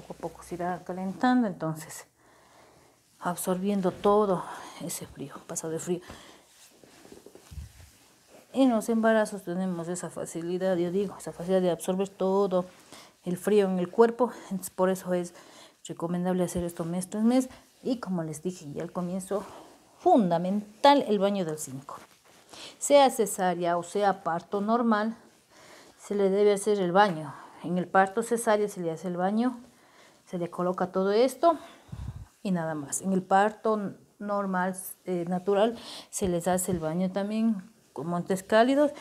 poco a poco se irá calentando, entonces absorbiendo todo ese frío, pasado de frío. En los embarazos tenemos esa facilidad, yo digo, esa facilidad de absorber todo el frío en el cuerpo, por eso es recomendable hacer esto mes tras mes y como les dije ya al comienzo, fundamental el baño del 5. Sea cesárea o sea parto normal, se le debe hacer el baño. En el parto cesárea se le hace el baño se le coloca todo esto y nada más. En el parto normal, eh, natural, se les hace el baño también con montes cálidos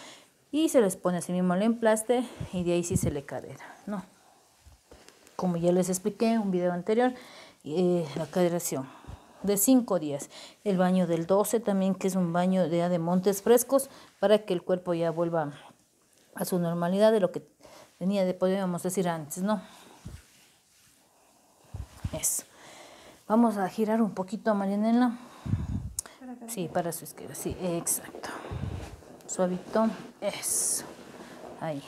y se les pone así mismo el emplaste y de ahí sí se le cadera, ¿no? Como ya les expliqué en un video anterior, eh, la caderación de 5 días. El baño del 12 también, que es un baño de, montes frescos para que el cuerpo ya vuelva a su normalidad de lo que tenía, de, podríamos decir antes, ¿no? Eso. Vamos a girar un poquito, a Marianela. Sí, para su izquierda. Sí, exacto. Suavito. Eso. Ahí.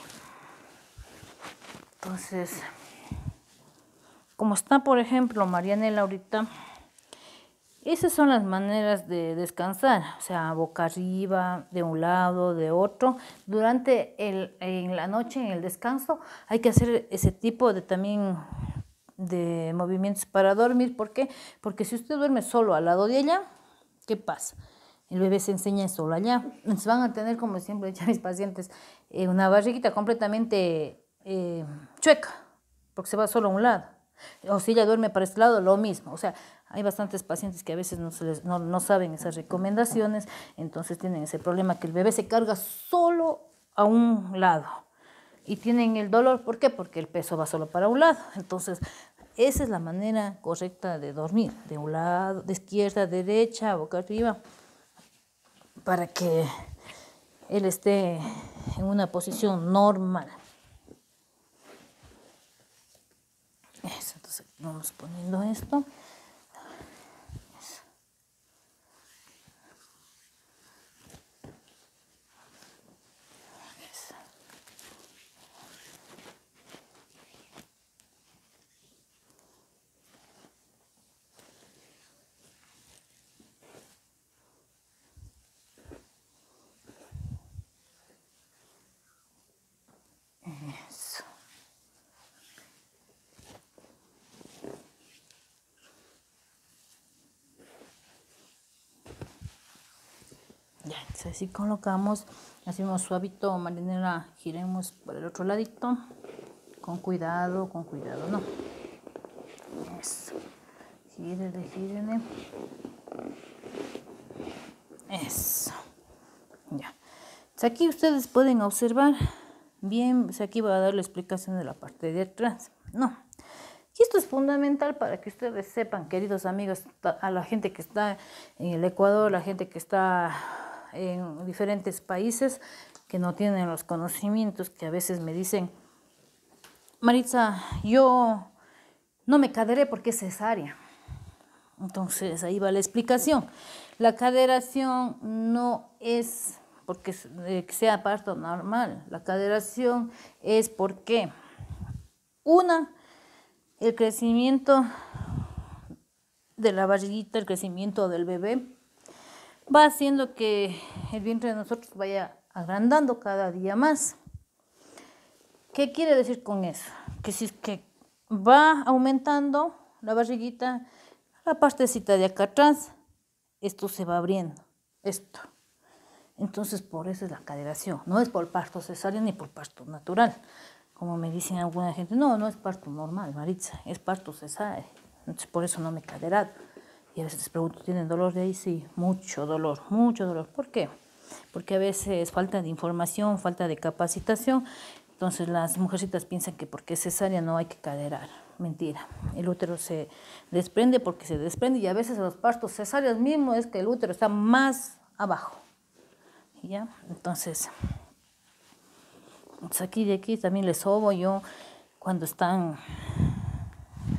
Entonces, como está, por ejemplo, Marianela ahorita, esas son las maneras de descansar, o sea, boca arriba, de un lado, de otro. Durante el, en la noche, en el descanso, hay que hacer ese tipo de también de movimientos para dormir. ¿Por qué? Porque si usted duerme solo al lado de ella, ¿qué pasa? El bebé se enseña solo allá. Entonces van a tener, como siempre ya mis pacientes, eh, una barriguita completamente eh, chueca, porque se va solo a un lado. O si ella duerme para este lado, lo mismo. O sea, hay bastantes pacientes que a veces no, se no saben esas recomendaciones, entonces tienen ese problema que el bebé se carga solo a un lado y tienen el dolor. ¿Por qué? Porque el peso va solo para un lado. Entonces esa es la manera correcta de dormir, de un lado, de izquierda, derecha, boca arriba, para que él esté en una posición normal. Eso, entonces vamos poniendo esto. Eso. Ya, entonces así colocamos, hacemos suavito, marinera, giremos por el otro ladito, con cuidado, con cuidado, ¿no? Eso. Gírele, gírele. Eso. Ya. Entonces aquí ustedes pueden observar bien, aquí voy a dar la explicación de la parte de atrás. No. Y esto es fundamental para que ustedes sepan, queridos amigos, a la gente que está en el Ecuador, la gente que está en diferentes países, que no tienen los conocimientos, que a veces me dicen, Maritza, yo no me caderé porque es cesárea. Entonces ahí va la explicación. La caderación no es porque sea parto normal. La caderación es porque, una, el crecimiento de la barriguita, el crecimiento del bebé, va haciendo que el vientre de nosotros vaya agrandando cada día más. ¿Qué quiere decir con eso? Que si es que va aumentando la barriguita, la partecita de acá atrás, esto se va abriendo, esto. Entonces, por eso es la caderación. No es por parto cesárea ni por parto natural. Como me dicen alguna gente, no, no es parto normal, Maritza, es parto cesárea. Entonces, por eso no me he Y a veces les pregunto, ¿tienen dolor de ahí? Sí, mucho dolor, mucho dolor. ¿Por qué? Porque a veces falta de información, falta de capacitación. Entonces, las mujercitas piensan que porque es cesárea no hay que caderar. Mentira. El útero se desprende porque se desprende y a veces los partos cesáreas mismo es que el útero está más abajo ¿ya? Entonces, pues aquí de aquí también les sobo yo cuando están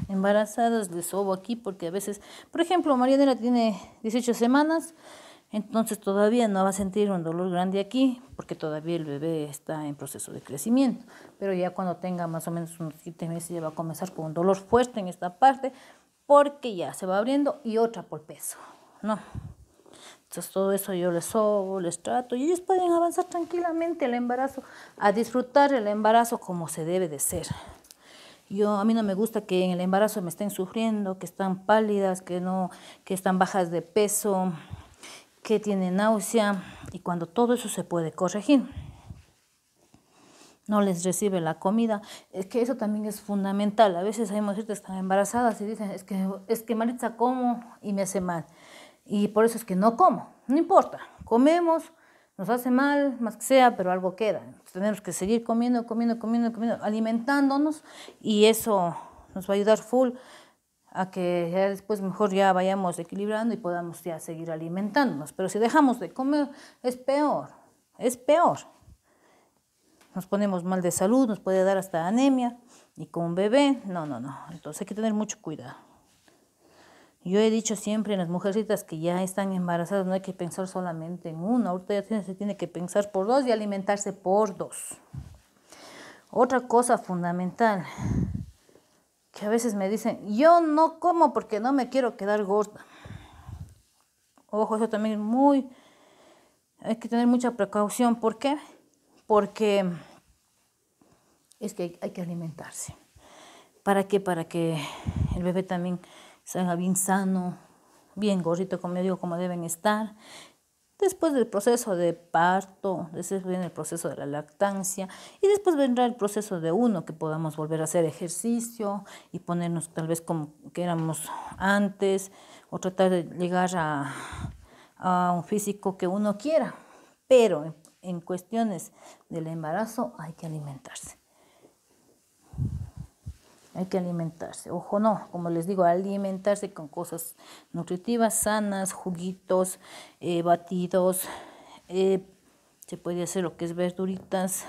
embarazadas, les sobo aquí porque a veces, por ejemplo, Marianela tiene 18 semanas, entonces todavía no va a sentir un dolor grande aquí porque todavía el bebé está en proceso de crecimiento, pero ya cuando tenga más o menos unos 7 meses ya va a comenzar con un dolor fuerte en esta parte porque ya se va abriendo y otra por peso, ¿no? Entonces todo eso yo les sobo, les trato y ellos pueden avanzar tranquilamente el embarazo, a disfrutar el embarazo como se debe de ser. Yo, a mí no me gusta que en el embarazo me estén sufriendo, que están pálidas, que, no, que están bajas de peso, que tienen náusea y cuando todo eso se puede corregir. No les recibe la comida. Es que eso también es fundamental. A veces hay mujeres que están embarazadas y dicen, es que, es que Maritza como y me hace mal y por eso es que no como. No importa, comemos, nos hace mal, más que sea, pero algo queda. Tenemos que seguir comiendo, comiendo, comiendo, comiendo, alimentándonos y eso nos va a ayudar full a que después mejor ya vayamos equilibrando y podamos ya seguir alimentándonos. Pero si dejamos de comer, es peor, es peor. Nos ponemos mal de salud, nos puede dar hasta anemia y con un bebé, no, no, no. Entonces hay que tener mucho cuidado. Yo he dicho siempre en las mujercitas que ya están embarazadas, no hay que pensar solamente en una, ahorita ya se tiene que pensar por dos y alimentarse por dos. Otra cosa fundamental, que a veces me dicen, yo no como porque no me quiero quedar gorda. Ojo, eso también es muy, hay que tener mucha precaución. ¿Por qué? Porque es que hay que alimentarse. ¿Para qué? Para que el bebé también se haga bien sano, bien gorrito, como digo, como deben estar. Después del proceso de parto, después viene el proceso de la lactancia y después vendrá el proceso de uno, que podamos volver a hacer ejercicio y ponernos tal vez como que éramos antes o tratar de llegar a, un físico que uno quiera. Pero en cuestiones del embarazo hay que alimentarse. Hay que alimentarse. Ojo, no, como les digo, alimentarse con cosas nutritivas, sanas, juguitos, eh, batidos. Eh, se puede hacer lo que es verduritas.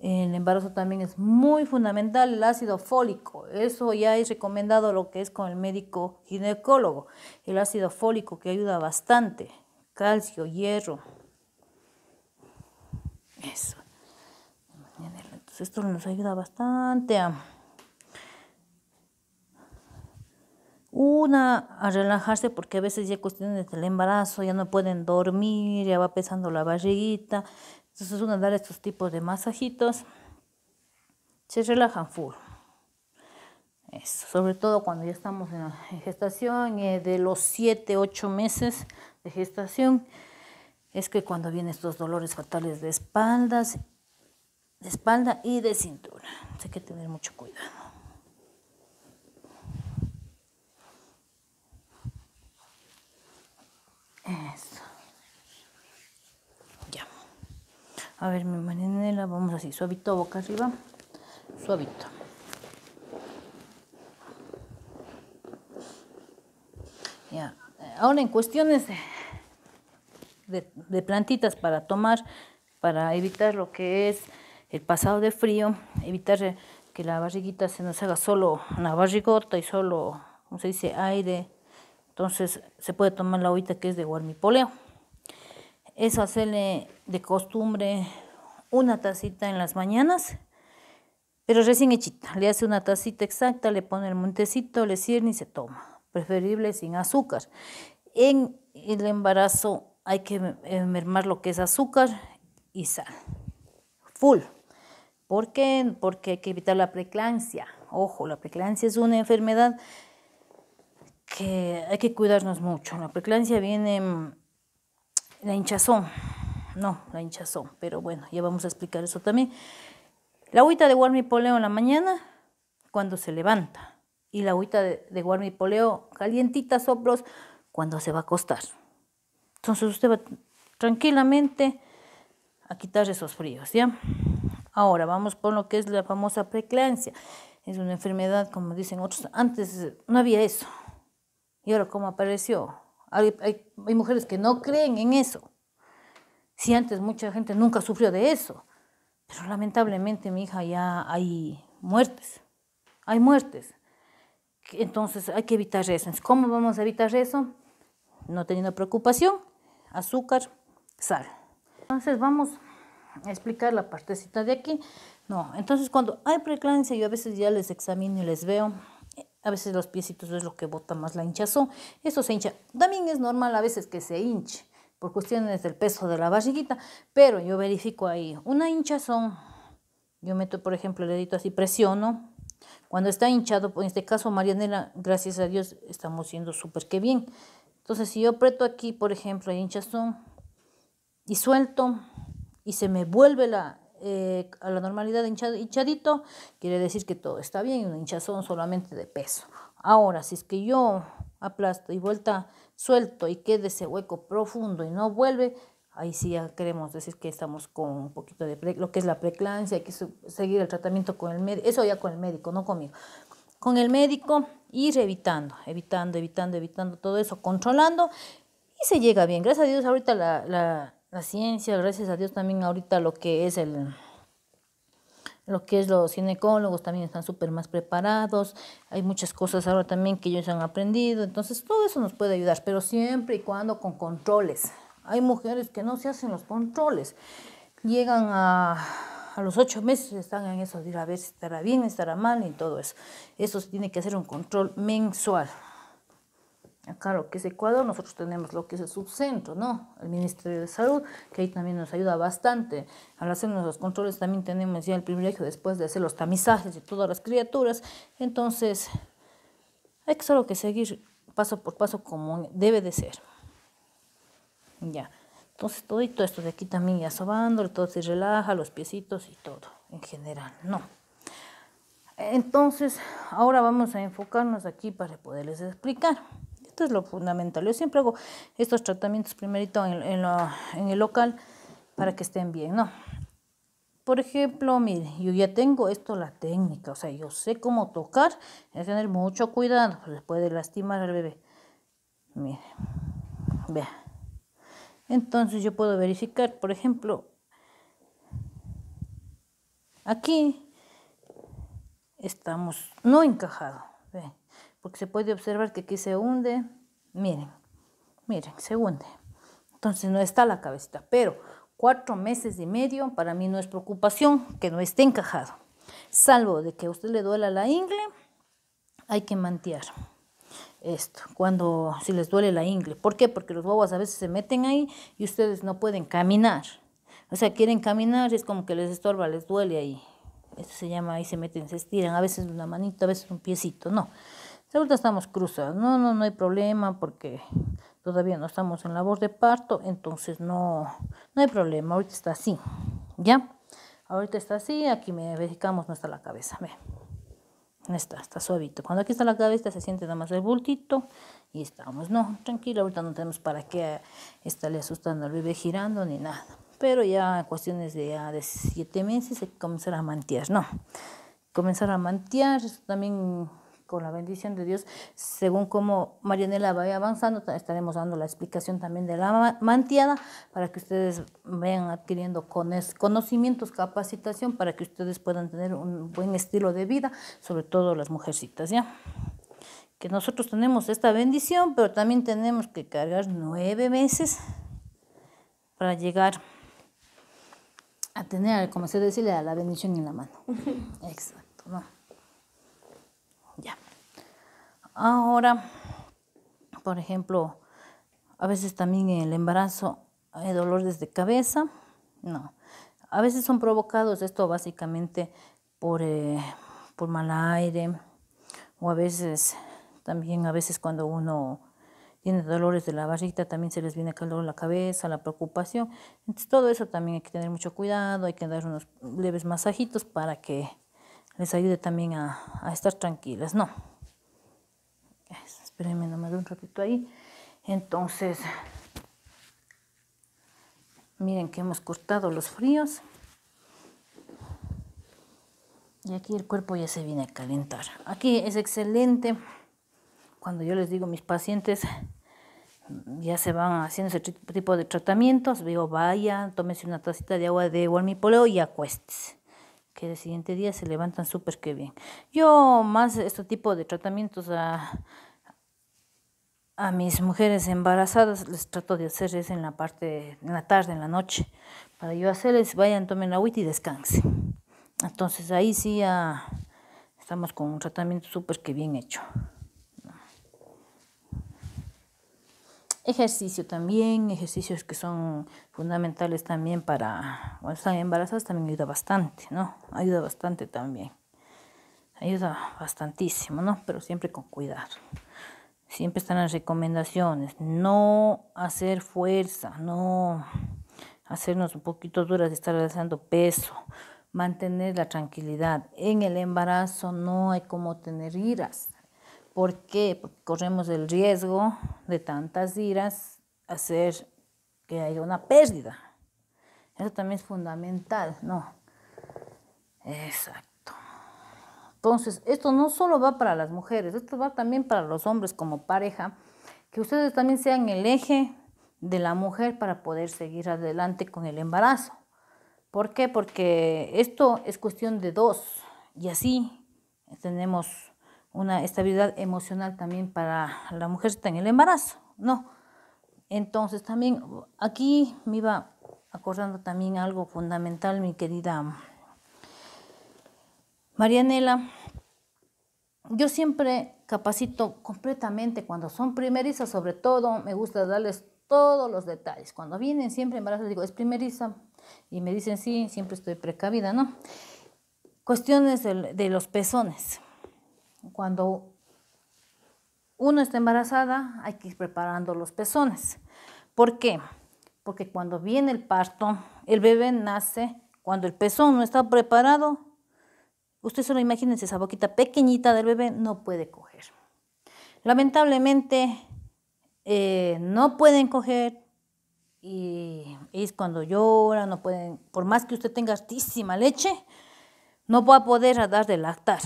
El embarazo también es muy fundamental el ácido fólico. Eso ya es recomendado lo que es con el médico ginecólogo. El ácido fólico que ayuda bastante. Calcio, hierro. Eso. Pues esto nos ayuda bastante a una a relajarse porque a veces ya cuestiones del embarazo ya no pueden dormir ya va pesando la barriguita entonces una dar estos tipos de masajitos se relajan full sobre todo cuando ya estamos en, la gestación eh, de los 7 8 meses de gestación es que cuando vienen estos dolores fatales de espaldas de espalda y de cintura. Hay que tener mucho cuidado. Eso. Ya. A ver, mi marinela, vamos así, suavito boca arriba. Suavito. Ya. Ahora en cuestiones de, de plantitas para tomar, para evitar lo que es el pasado de frío, evitar eh, que la barriguita se nos haga solo una barrigota y solo, como se dice, aire. Entonces se puede tomar la hojita que es de guarmipoleo. Eso hacerle de costumbre una tacita en las mañanas, pero recién hechita. Le hace una tacita exacta, le pone el montecito, le cierne y se toma. Preferible sin azúcar. En el embarazo hay que eh, mermar lo que es azúcar y sal. Full. ¿Por qué? Porque hay que evitar la preeclampsia. Ojo, la preeclampsia es una enfermedad que hay que cuidarnos mucho. La preeclampsia viene mm, la hinchazón. No, la hinchazón, pero bueno, ya vamos a explicar eso también. La agüita de guarmi poleo en la mañana cuando se levanta y la agüita de, de y poleo calientita soplos cuando se va a acostar. Entonces usted va tranquilamente a quitar esos fríos, ¿ya? Ahora vamos por lo que es la famosa precleancia. Es una enfermedad, como dicen otros, antes no había eso. Y ahora, ¿cómo apareció? Hay, mujeres que no creen en eso. Si antes mucha gente nunca sufrió de eso. Pero lamentablemente, mi hija, ya hay muertes. Hay muertes. Entonces hay que evitar eso. ¿Cómo vamos a evitar eso? No teniendo preocupación, azúcar, sal. Entonces vamos a explicar la partecita de aquí. No, entonces cuando hay preeclampsia yo a veces ya les examino y les veo. A veces los piecitos es lo que bota más la hinchazón. Eso se hincha. También es normal a veces que se hinche por cuestiones del peso de la barriguita, pero yo verifico ahí una hinchazón. Yo meto, por ejemplo, el dedito así, presiono. Cuando está hinchado, en este caso, Marianela, gracias a Dios, estamos siendo súper que bien. Entonces, si yo aprieto aquí, por ejemplo, hay hinchazón, y suelto y se me vuelve la, eh, a la normalidad hinchadito, quiere decir que todo está bien, un hinchazón solamente de peso. Ahora, si es que yo aplasto y vuelta suelto y quede ese hueco profundo y no vuelve, ahí sí ya queremos decir que estamos con un poquito de lo que es la preclancia, hay que seguir el tratamiento con el médico, eso ya con el médico, no conmigo. Con el médico, ir evitando, evitando, evitando, evitando todo eso, controlando y se llega bien. Gracias a Dios, ahorita la la ciencia, gracias a Dios también ahorita lo que es el lo que es los ginecólogos también están súper más preparados, hay muchas cosas ahora también que ellos han aprendido, entonces todo eso nos puede ayudar, pero siempre y cuando con controles. Hay mujeres que no se hacen los controles, llegan a, a los ocho meses, están en eso, de a ver si estará bien, estará mal y todo eso. Eso tiene que hacer un control mensual, Acá lo que es Ecuador, nosotros tenemos lo que es el subcentro, ¿no? El Ministerio de Salud, que ahí también nos ayuda bastante. Al hacernos los controles también tenemos ya el privilegio después de hacer los tamizajes de todas las criaturas. Entonces, hay que solo que seguir paso por paso como debe de ser. Ya. Entonces, todo, esto de aquí también ya sobando, todo se relaja, los piecitos y todo, en general, no. Entonces, ahora vamos a enfocarnos aquí para poderles explicar es lo fundamental. Yo siempre hago estos tratamientos primerito en, el local para que estén bien, ¿no? Por ejemplo, mire, yo ya tengo esto, la técnica, o sea, yo sé cómo tocar, hay que tener mucho cuidado, pues, después puede lastimar al bebé. Mire, vea. Entonces yo puedo verificar, por ejemplo, aquí estamos no encajado porque se puede observar que aquí se hunde. Miren, miren, se hunde. Entonces no está la cabecita, pero cuatro meses y medio para mí no es preocupación que no esté encajado. Salvo de que a usted le duela la ingle, hay que mantear esto, cuando si les duele la ingle. ¿Por qué? Porque los guaguas a veces se meten ahí y ustedes no pueden caminar. O sea, quieren caminar, y es como que les estorba, les duele ahí. Esto se llama, ahí se meten, se estiran, a veces una manito, a veces un piecito, no ahorita estamos cruzados, no, no, no hay problema porque todavía no estamos en labor de parto, entonces no, no hay problema, ahorita está así, ¿ya? Ahorita está así, aquí me dedicamos, no está la cabeza, ve. Está, está suavito. Cuando aquí está la cabeza se siente nada más el bultito y estamos, no, tranquilo, ahorita no tenemos para qué estarle asustando al bebé girando ni nada. Pero ya en cuestiones de, ya de siete meses se comenzará a mantear, ¿no? Comenzar a mantear, eso también con la bendición de Dios, según como Marianela vaya avanzando, estaremos dando la explicación también de la mantiada, para que ustedes vayan adquiriendo conocimientos, capacitación, para que ustedes puedan tener un buen estilo de vida, sobre todo las mujercitas, ¿ya? Que nosotros tenemos esta bendición, pero también tenemos que cargar nueve meses para llegar a tener, como se decía, la bendición en la mano. Exacto, ¿no? Ahora, por ejemplo, a veces también en el embarazo hay dolores de cabeza. No, a veces son provocados esto básicamente por, eh, por mal aire o a veces también a veces cuando uno tiene dolores de la barrita, también se les viene calor en la cabeza, la preocupación. Entonces todo eso también hay que tener mucho cuidado, hay que dar unos leves masajitos para que les ayude también a, a estar tranquilas, ¿no? espérenme nomás un ratito ahí entonces miren que hemos cortado los fríos y aquí el cuerpo ya se viene a calentar aquí es excelente cuando yo les digo mis pacientes ya se van haciendo ese tipo de tratamientos, digo, vaya, tómese una tacita de agua de guarmipoleo y acuéstese que el siguiente día se levantan súper que bien. Yo más este tipo de tratamientos a, a mis mujeres embarazadas les trato de hacer es en la parte, en la tarde, en la noche, para yo hacerles, vayan, tomen agüita y descansen. Entonces ahí sí ya estamos con un tratamiento súper que bien hecho. Ejercicio también, ejercicios que son fundamentales también para cuando están embarazadas también ayuda bastante, ¿no? Ayuda bastante también. Ayuda bastantísimo, ¿no? Pero siempre con cuidado. Siempre están las recomendaciones. No hacer fuerza, no hacernos un poquito duras de estar alzando peso, mantener la tranquilidad. En el embarazo no hay como tener iras, ¿Por qué? Porque corremos el riesgo de tantas iras hacer que haya una pérdida. Eso también es fundamental, ¿no? Exacto. Entonces, esto no solo va para las mujeres, esto va también para los hombres como pareja, que ustedes también sean el eje de la mujer para poder seguir adelante con el embarazo. ¿Por qué? Porque esto es cuestión de dos y así tenemos una estabilidad emocional también para la mujer está en el embarazo, ¿no? Entonces también aquí me iba acordando también algo fundamental, mi querida mm, Marianela. Yo siempre capacito completamente cuando son primerizas sobre todo me gusta darles todos los detalles. Cuando vienen siempre les digo, es primeriza. Y me dicen, sí, siempre estoy precavida, ¿no? Cuestiones de los pezones cuando uno está embarazada, hay que ir preparando los pezones. ¿Por qué? Porque cuando viene el parto, el bebé nace, cuando el pezón no está preparado, usted solo imagínense esa boquita pequeñita del bebé, no puede coger. Lamentablemente, eh, no pueden coger y es cuando llora, no pueden, por más que usted tenga altísima leche, no va a poder dar de lactar.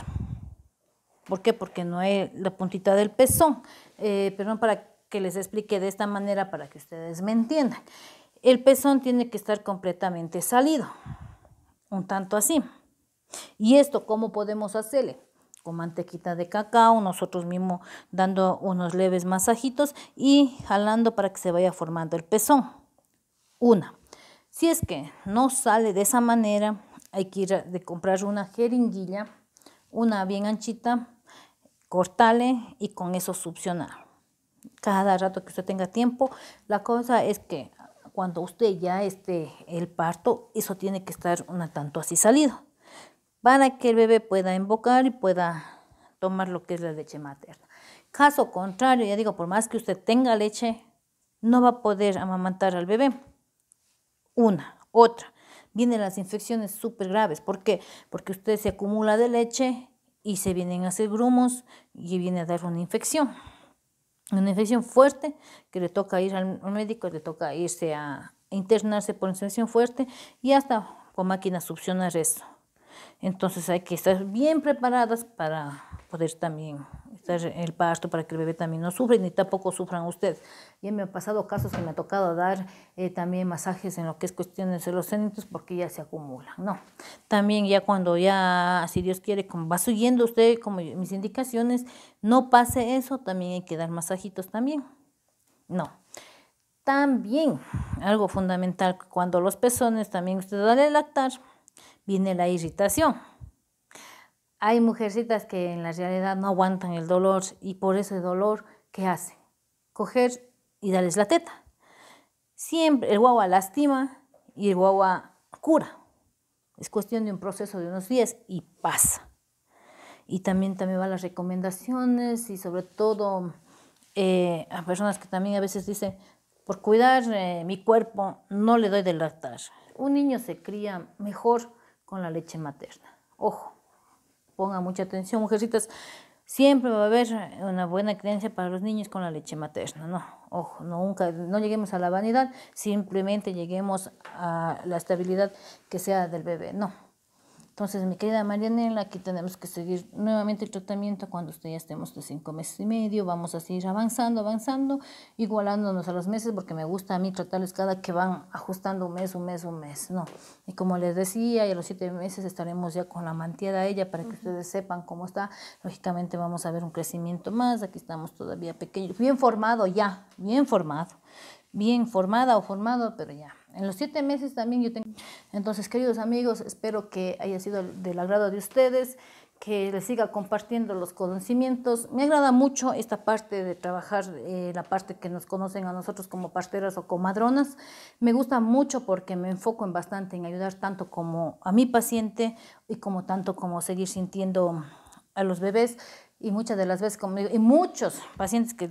¿Por qué? Porque no hay la puntita del pezón. Eh, perdón, para que les explique de esta manera para que ustedes me entiendan. El pezón tiene que estar completamente salido, un tanto así. ¿Y esto cómo podemos hacerle? Con mantequita de cacao, nosotros mismos dando unos leves masajitos y jalando para que se vaya formando el pezón. Una. Si es que no sale de esa manera, hay que ir de comprar una jeringuilla, una bien anchita, cortarle y con eso succionar. Cada rato que usted tenga tiempo, la cosa es que cuando usted ya esté el parto, eso tiene que estar un tanto así salido, para que el bebé pueda invocar y pueda tomar lo que es la leche materna. Caso contrario, ya digo, por más que usted tenga leche, no va a poder amamantar al bebé. Una, otra. Vienen las infecciones súper graves. ¿Por qué? Porque usted se acumula de leche y se vienen a hacer brumos y viene a dar una infección. Una infección fuerte que le toca ir al médico, le toca irse a internarse por infección fuerte y hasta con máquina succionar eso. Entonces hay que estar bien preparadas para poder también estar en el pasto para que el bebé también no sufra ni tampoco sufran ustedes. Ya me ha pasado casos que me ha tocado dar eh, también masajes en lo que es cuestiones de los cénitos porque ya se acumulan, ¿no? También ya cuando ya, si Dios quiere, como va subiendo usted como mis indicaciones, no pase eso, también hay que dar masajitos también, ¿no? También, algo fundamental, cuando los pezones, también usted da el lactar, viene la irritación hay mujercitas que en la realidad no aguantan el dolor y por ese dolor, ¿qué hacen? Coger y darles la teta. Siempre el guagua lastima y el guagua cura. Es cuestión de un proceso de unos días y pasa. Y también, también van las recomendaciones y sobre todo eh, a personas que también a veces dicen, por cuidar eh, mi cuerpo no le doy de lactar. Un niño se cría mejor con la leche materna. Ojo ponga mucha atención, mujercitas, siempre va a haber una buena creencia para los niños con la leche materna, ¿no? Ojo, nunca, no lleguemos a la vanidad, simplemente lleguemos a la estabilidad que sea del bebé, no entonces, mi querida Marianela, aquí tenemos que seguir nuevamente el tratamiento cuando usted ya estemos de cinco meses y medio. Vamos a seguir avanzando, avanzando, igualándonos a los meses, porque me gusta a mí tratarles cada que van ajustando un mes, un mes, un mes, ¿no? Y como les decía, ya a los siete meses estaremos ya con la mantilla a ella para que ustedes sepan cómo está. Lógicamente vamos a ver un crecimiento más. Aquí estamos todavía pequeños, bien formado ya, bien formado, bien formada o formado, pero ya. En los siete meses también yo tengo... Entonces, queridos amigos, espero que haya sido del agrado de ustedes, que les siga compartiendo los conocimientos. Me agrada mucho esta parte de trabajar, eh, la parte que nos conocen a nosotros como parteras o comadronas. Me gusta mucho porque me enfoco en bastante en ayudar tanto como a mi paciente y como tanto como seguir sintiendo a los bebés y muchas de las veces digo, y muchos pacientes que,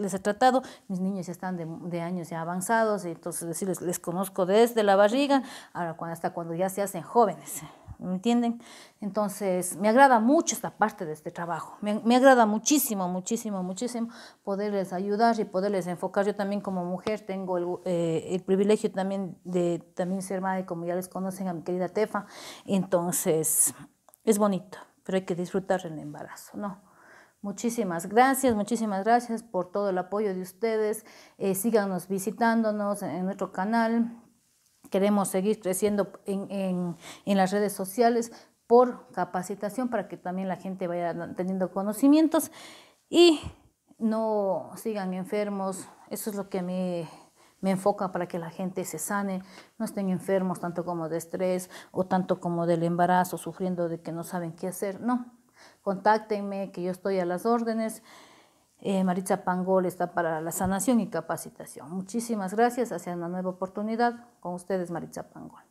les he tratado, mis niños ya están de, años ya avanzados, entonces decirles, les conozco desde la barriga, ahora cuando, hasta cuando ya se hacen jóvenes. ¿me entienden? Entonces, me agrada mucho esta parte de este trabajo, me, agrada muchísimo, muchísimo, muchísimo poderles ayudar y poderles enfocar. Yo también como mujer tengo el, eh, el privilegio también de también ser madre, como ya les conocen a mi querida Tefa, entonces es bonito, pero hay que disfrutar el embarazo, ¿no? Muchísimas gracias, muchísimas gracias por todo el apoyo de ustedes. Eh, síganos visitándonos en nuestro canal. Queremos seguir creciendo en, las redes sociales por capacitación para que también la gente vaya teniendo conocimientos y no sigan enfermos. Eso es lo que me, me enfoca para que la gente se sane, no estén enfermos tanto como de estrés o tanto como del embarazo, sufriendo de que no saben qué hacer. No, contáctenme, que yo estoy a las órdenes. Eh, Maritza Pangol está para la sanación y capacitación. Muchísimas gracias. Hacia una nueva oportunidad con ustedes, Maritza Pangol.